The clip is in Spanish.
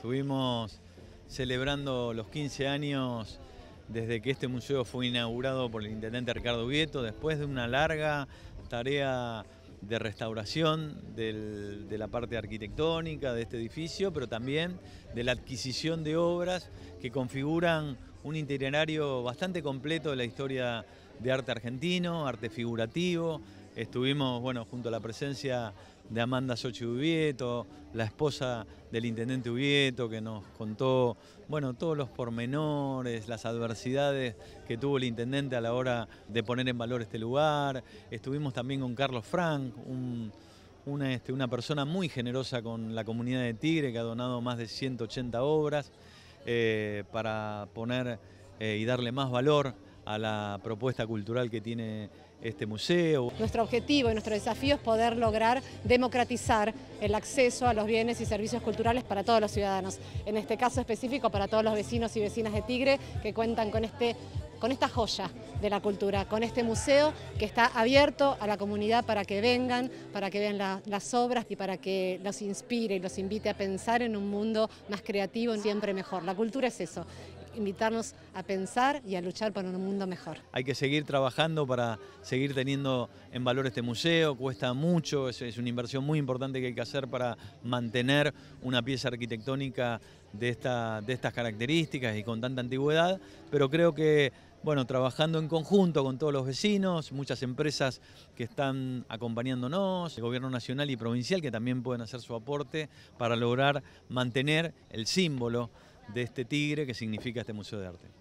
Estuvimos celebrando los 15 años desde que este museo fue inaugurado por el intendente Ricardo Vieto, después de una larga tarea de restauración de la parte arquitectónica de este edificio, pero también de la adquisición de obras que configuran un itinerario bastante completo de la historia de arte argentino, arte figurativo. Estuvimos bueno, junto a la presencia de Amanda Sochi Ubieto, la esposa del intendente Ubieto que nos contó, bueno, todos los pormenores, las adversidades que tuvo el intendente a la hora de poner en valor este lugar. Estuvimos también con Carlos Frank, este, una, persona muy generosa con la comunidad de Tigre que ha donado más de 180 obras eh, para poner eh, y darle más valor a la propuesta cultural que tiene este museo. Nuestro objetivo y nuestro desafío es poder lograr democratizar el acceso a los bienes y servicios culturales para todos los ciudadanos. En este caso específico para todos los vecinos y vecinas de Tigre que cuentan con, este, con esta joya de la cultura, con este museo que está abierto a la comunidad para que vengan, para que vean las obras y para que los inspire y los invite a pensar en un mundo más creativo, siempre mejor. La cultura es eso invitarnos a pensar y a luchar por un mundo mejor. Hay que seguir trabajando para seguir teniendo en valor este museo, cuesta mucho, es, una inversión muy importante que hay que hacer para mantener una pieza arquitectónica de, esta, de estas características y con tanta antigüedad, pero creo que bueno, trabajando en conjunto con todos los vecinos, muchas empresas que están acompañándonos, el gobierno nacional y provincial que también pueden hacer su aporte para lograr mantener el símbolo de este tigre que significa este Museo de Arte.